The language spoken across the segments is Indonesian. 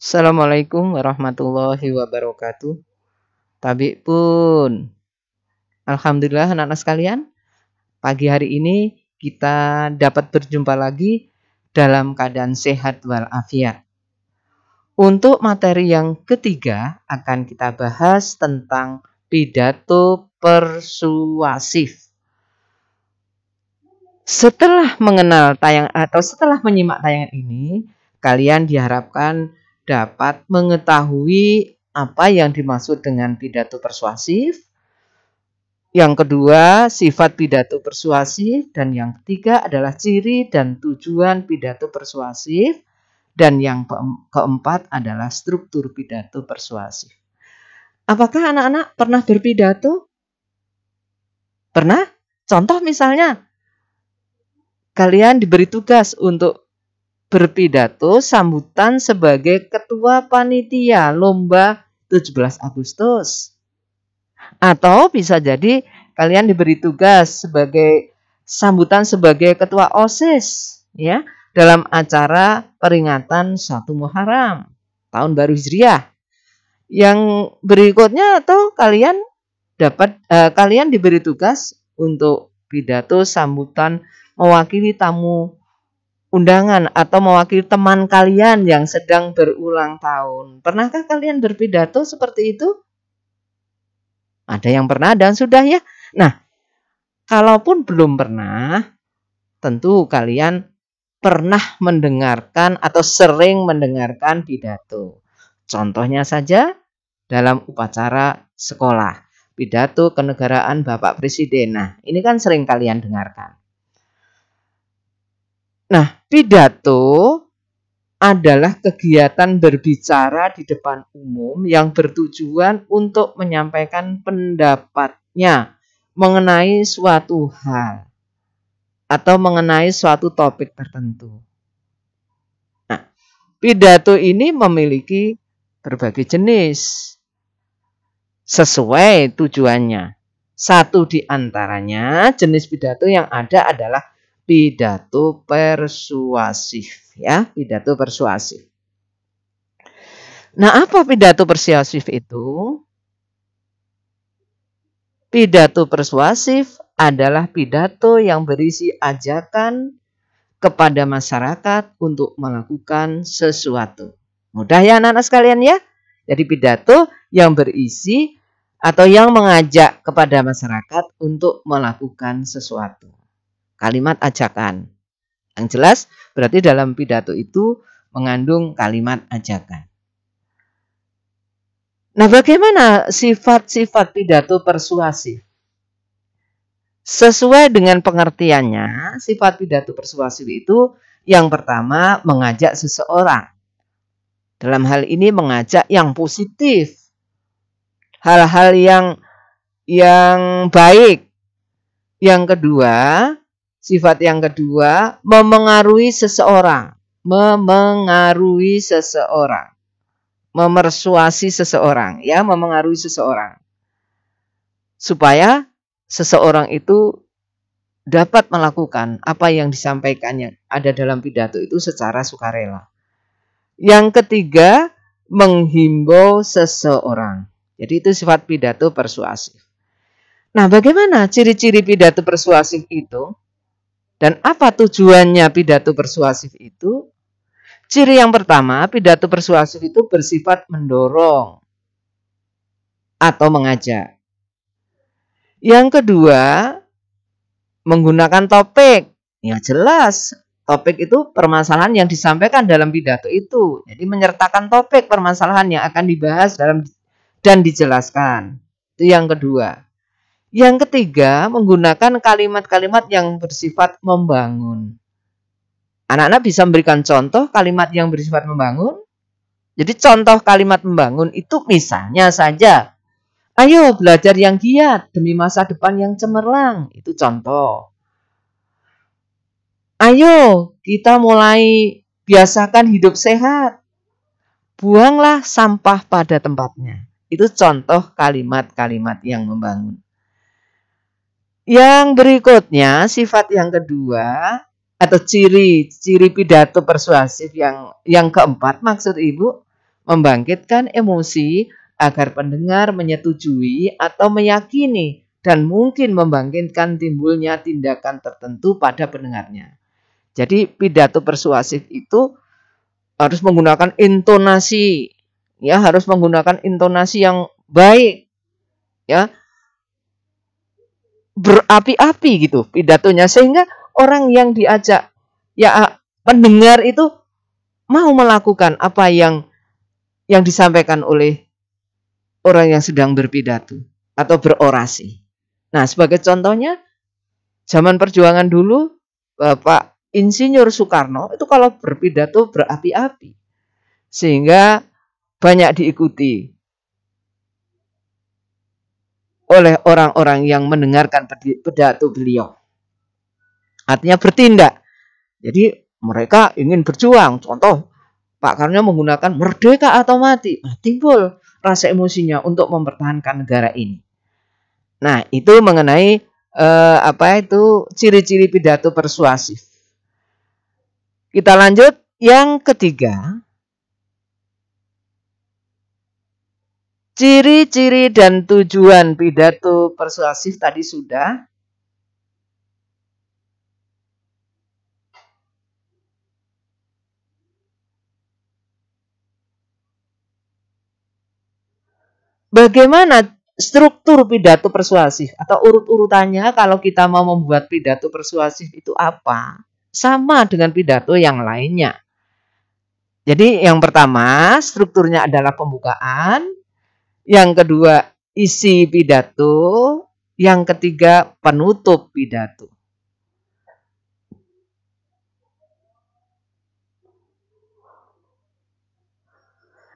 Assalamualaikum warahmatullahi wabarakatuh. Tabik pun. Alhamdulillah anak-anak sekalian, pagi hari ini kita dapat berjumpa lagi dalam keadaan sehat walafiat. Untuk materi yang ketiga akan kita bahas tentang pidato persuasif. Setelah mengenal tayang atau setelah menyimak tayangan ini, kalian diharapkan dapat mengetahui apa yang dimaksud dengan pidato persuasif. Yang kedua, sifat pidato persuasif dan yang ketiga adalah ciri dan tujuan pidato persuasif dan yang keempat adalah struktur pidato persuasif. Apakah anak-anak pernah berpidato? Pernah? Contoh misalnya kalian diberi tugas untuk berpidato sambutan sebagai ketua panitia lomba 17 Agustus. Atau bisa jadi kalian diberi tugas sebagai sambutan sebagai ketua OSIS ya dalam acara peringatan satu Muharram tahun baru Hijriah. Yang berikutnya atau kalian dapat eh, kalian diberi tugas untuk pidato sambutan mewakili tamu undangan atau mewakili teman kalian yang sedang berulang tahun. Pernahkah kalian berpidato seperti itu? Ada yang pernah dan sudah ya. Nah, kalaupun belum pernah, tentu kalian pernah mendengarkan atau sering mendengarkan pidato. Contohnya saja dalam upacara sekolah, pidato kenegaraan Bapak Presiden. Nah, ini kan sering kalian dengarkan. Nah, pidato adalah kegiatan berbicara di depan umum yang bertujuan untuk menyampaikan pendapatnya mengenai suatu hal atau mengenai suatu topik tertentu. Nah, pidato ini memiliki berbagai jenis sesuai tujuannya. Satu di antaranya jenis pidato yang ada adalah pidato persuasif ya, pidato persuasif. Nah, apa pidato persuasif itu? Pidato persuasif adalah pidato yang berisi ajakan kepada masyarakat untuk melakukan sesuatu. Mudah ya anak-anak sekalian ya? Jadi pidato yang berisi atau yang mengajak kepada masyarakat untuk melakukan sesuatu kalimat ajakan. Yang jelas berarti dalam pidato itu mengandung kalimat ajakan. Nah, bagaimana sifat-sifat pidato persuasif? Sesuai dengan pengertiannya, sifat pidato persuasif itu yang pertama mengajak seseorang. Dalam hal ini mengajak yang positif. Hal-hal yang yang baik. Yang kedua, Sifat yang kedua, memengaruhi seseorang. Memengaruhi seseorang. Memersuasi seseorang, ya, memengaruhi seseorang. Supaya seseorang itu dapat melakukan apa yang disampaikan yang ada dalam pidato itu secara sukarela. Yang ketiga, menghimbau seseorang. Jadi itu sifat pidato persuasif. Nah, bagaimana ciri-ciri pidato persuasif itu? Dan apa tujuannya pidato persuasif itu? Ciri yang pertama, pidato persuasif itu bersifat mendorong atau mengajak. Yang kedua, menggunakan topik. Ya jelas, topik itu permasalahan yang disampaikan dalam pidato itu. Jadi menyertakan topik permasalahan yang akan dibahas dalam dan dijelaskan. Itu yang kedua. Yang ketiga, menggunakan kalimat-kalimat yang bersifat membangun. Anak-anak bisa memberikan contoh kalimat yang bersifat membangun. Jadi contoh kalimat membangun itu misalnya saja, ayo belajar yang giat demi masa depan yang cemerlang. Itu contoh. Ayo kita mulai biasakan hidup sehat. Buanglah sampah pada tempatnya. Itu contoh kalimat-kalimat yang membangun. Yang berikutnya, sifat yang kedua atau ciri ciri pidato persuasif yang yang keempat maksud Ibu membangkitkan emosi agar pendengar menyetujui atau meyakini dan mungkin membangkitkan timbulnya tindakan tertentu pada pendengarnya. Jadi pidato persuasif itu harus menggunakan intonasi ya harus menggunakan intonasi yang baik ya berapi-api gitu pidatonya sehingga orang yang diajak ya ah, pendengar itu mau melakukan apa yang yang disampaikan oleh orang yang sedang berpidato atau berorasi. Nah, sebagai contohnya zaman perjuangan dulu Bapak Insinyur Soekarno itu kalau berpidato berapi-api sehingga banyak diikuti oleh orang-orang yang mendengarkan pidato beliau. Artinya bertindak. Jadi mereka ingin berjuang. Contoh, Pak Karno menggunakan merdeka atau mati. Nah, timbul rasa emosinya untuk mempertahankan negara ini. Nah, itu mengenai eh, apa itu ciri-ciri pidato persuasif. Kita lanjut yang ketiga, Ciri-ciri dan tujuan pidato persuasif tadi sudah. Bagaimana struktur pidato persuasif atau urut-urutannya kalau kita mau membuat pidato persuasif itu apa? Sama dengan pidato yang lainnya. Jadi yang pertama strukturnya adalah pembukaan, yang kedua isi pidato, yang ketiga penutup pidato.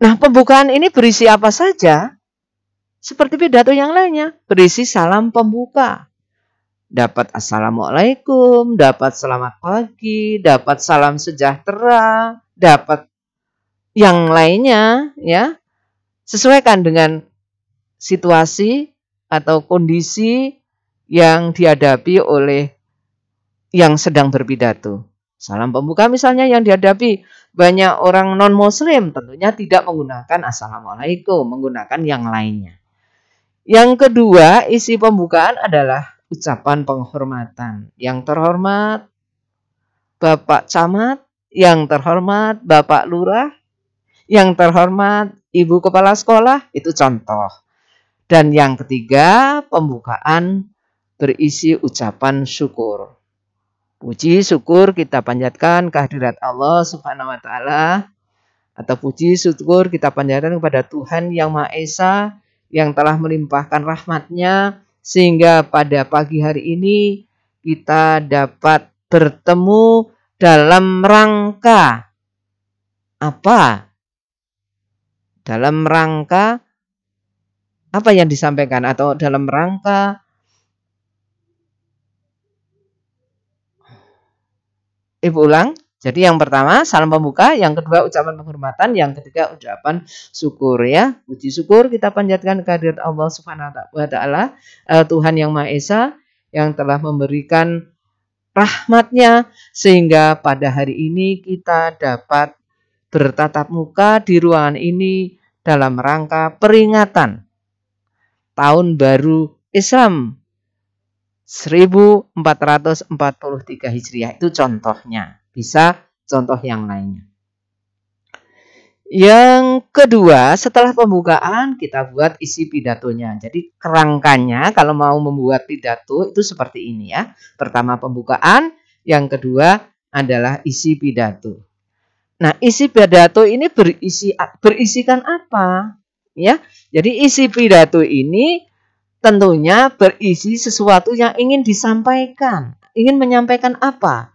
Nah, pembukaan ini berisi apa saja? Seperti pidato yang lainnya, berisi salam pembuka. Dapat assalamualaikum, dapat selamat pagi, dapat salam sejahtera, dapat yang lainnya, ya sesuaikan dengan situasi atau kondisi yang dihadapi oleh yang sedang berpidato. Salam pembuka misalnya yang dihadapi banyak orang non-muslim tentunya tidak menggunakan Assalamualaikum, menggunakan yang lainnya. Yang kedua, isi pembukaan adalah ucapan penghormatan. Yang terhormat Bapak Camat, yang terhormat Bapak Lurah, yang terhormat ibu kepala sekolah itu contoh. Dan yang ketiga, pembukaan berisi ucapan syukur. Puji syukur kita panjatkan kehadirat Allah Subhanahu wa taala atau puji syukur kita panjatkan kepada Tuhan yang Maha Esa yang telah melimpahkan rahmatnya sehingga pada pagi hari ini kita dapat bertemu dalam rangka apa? dalam rangka apa yang disampaikan atau dalam rangka Ibu ulang. Jadi yang pertama salam pembuka, yang kedua ucapan penghormatan, yang ketiga ucapan syukur ya. Puji syukur kita panjatkan kehadirat Allah Subhanahu wa taala, e, Tuhan yang Maha Esa yang telah memberikan rahmatnya sehingga pada hari ini kita dapat bertatap muka di ruangan ini dalam rangka peringatan tahun baru Islam 1443 Hijriah itu contohnya. Bisa contoh yang lainnya. Yang kedua, setelah pembukaan kita buat isi pidatonya. Jadi kerangkanya kalau mau membuat pidato itu seperti ini ya. Pertama pembukaan, yang kedua adalah isi pidato. Nah, isi pidato ini berisi berisikan apa? Ya. Jadi isi pidato ini tentunya berisi sesuatu yang ingin disampaikan. Ingin menyampaikan apa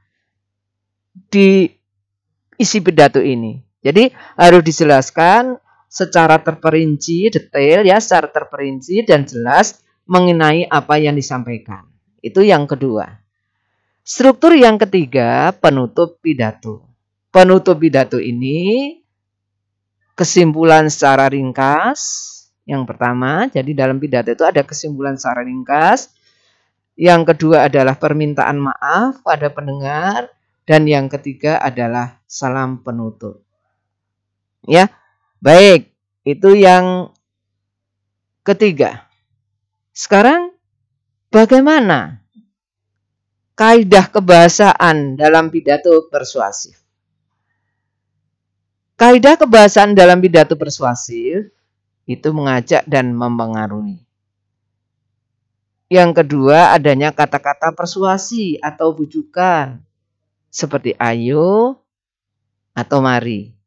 di isi pidato ini? Jadi harus dijelaskan secara terperinci, detail ya, secara terperinci dan jelas mengenai apa yang disampaikan. Itu yang kedua. Struktur yang ketiga, penutup pidato penutup pidato ini kesimpulan secara ringkas. Yang pertama, jadi dalam pidato itu ada kesimpulan secara ringkas. Yang kedua adalah permintaan maaf pada pendengar dan yang ketiga adalah salam penutup. Ya. Baik, itu yang ketiga. Sekarang bagaimana kaidah kebahasaan dalam pidato persuasif? Kaidah kebahasaan dalam pidato persuasif itu mengajak dan mempengaruhi. Yang kedua, adanya kata-kata persuasi atau bujukan seperti ayo atau mari.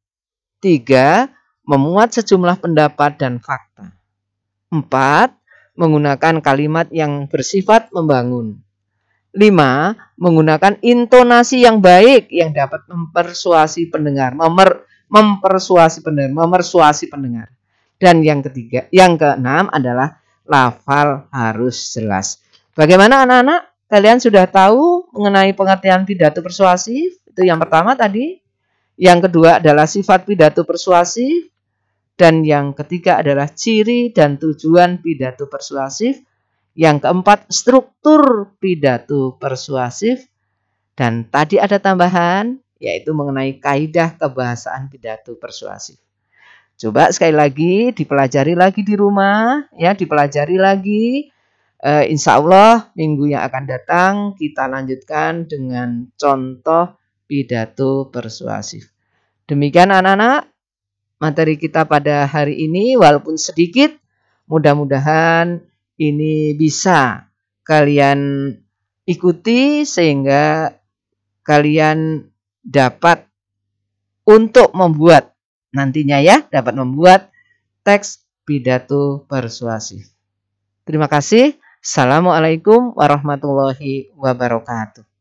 Tiga, memuat sejumlah pendapat dan fakta. Empat, menggunakan kalimat yang bersifat membangun. Lima, menggunakan intonasi yang baik yang dapat mempersuasi pendengar, memer mempersuasi pendengar, memersuasi pendengar. Dan yang ketiga, yang keenam adalah lafal harus jelas. Bagaimana anak-anak? Kalian sudah tahu mengenai pengertian pidato persuasif? Itu yang pertama tadi. Yang kedua adalah sifat pidato persuasif dan yang ketiga adalah ciri dan tujuan pidato persuasif. Yang keempat struktur pidato persuasif. Dan tadi ada tambahan yaitu mengenai kaidah kebahasaan pidato persuasif. Coba sekali lagi dipelajari lagi di rumah, ya dipelajari lagi. E, insya Allah minggu yang akan datang kita lanjutkan dengan contoh pidato persuasif. Demikian anak-anak materi kita pada hari ini walaupun sedikit mudah-mudahan ini bisa kalian ikuti sehingga kalian dapat untuk membuat nantinya ya dapat membuat teks pidato persuasif. Terima kasih. Assalamualaikum warahmatullahi wabarakatuh.